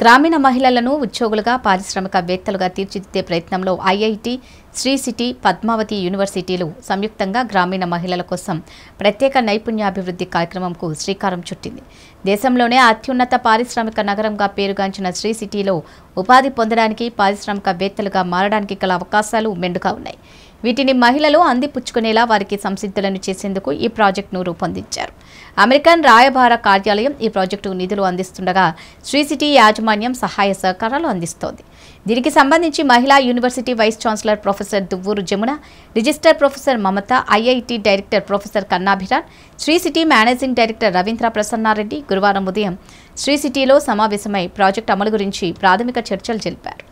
గ్రామీణ మహిళలను ఉద్యోగులుగా పారిశ్రామికవేత్తలుగా తీర్చిదిద్దే ప్రయత్నంలో ఐఐటి శ్రీ సిటీ పద్మావతి యూనివర్సిటీలు సంయుక్తంగా గ్రామీణ మహిళల కోసం ప్రత్యేక నైపుణ్యాభివృద్ధి కార్యక్రమంకు శ్రీకారం చుట్టింది దేశంలోనే అత్యున్నత పారిశ్రామిక నగరంగా పేరుగాంచిన శ్రీ సిటీలో ఉపాధి పొందడానికి పారిశ్రామికవేత్తలుగా మారడానికి గల అవకాశాలు మెండుగా ఉన్నాయి వీటిని మహిళలు అందిపుచ్చుకునేలా వారికి సంసిద్ధులను చేసేందుకు ఈ ప్రాజెక్టును రూపొందించారు అమెరికన్ రాయభార కార్యాలయం ఈ ప్రాజెక్టుకు నిధులు అందిస్తుండగా శ్రీ సిటీ యాజమాన్యం సహాయ సహకారాలు అందిస్తోంది దీనికి సంబంధించి మహిళా university vice chancellor professor Duvvuru Jamuna register professor Mamata IIT director professor Kannabiran Sri City managing director Ravindra Prasanna Reddy గురువారం ఉదయం శ్రీ సిటీలో సమావేశమై ప్రాజెక్టు అమలు గురించి ప్రాథమిక చర్చలు జరిపారు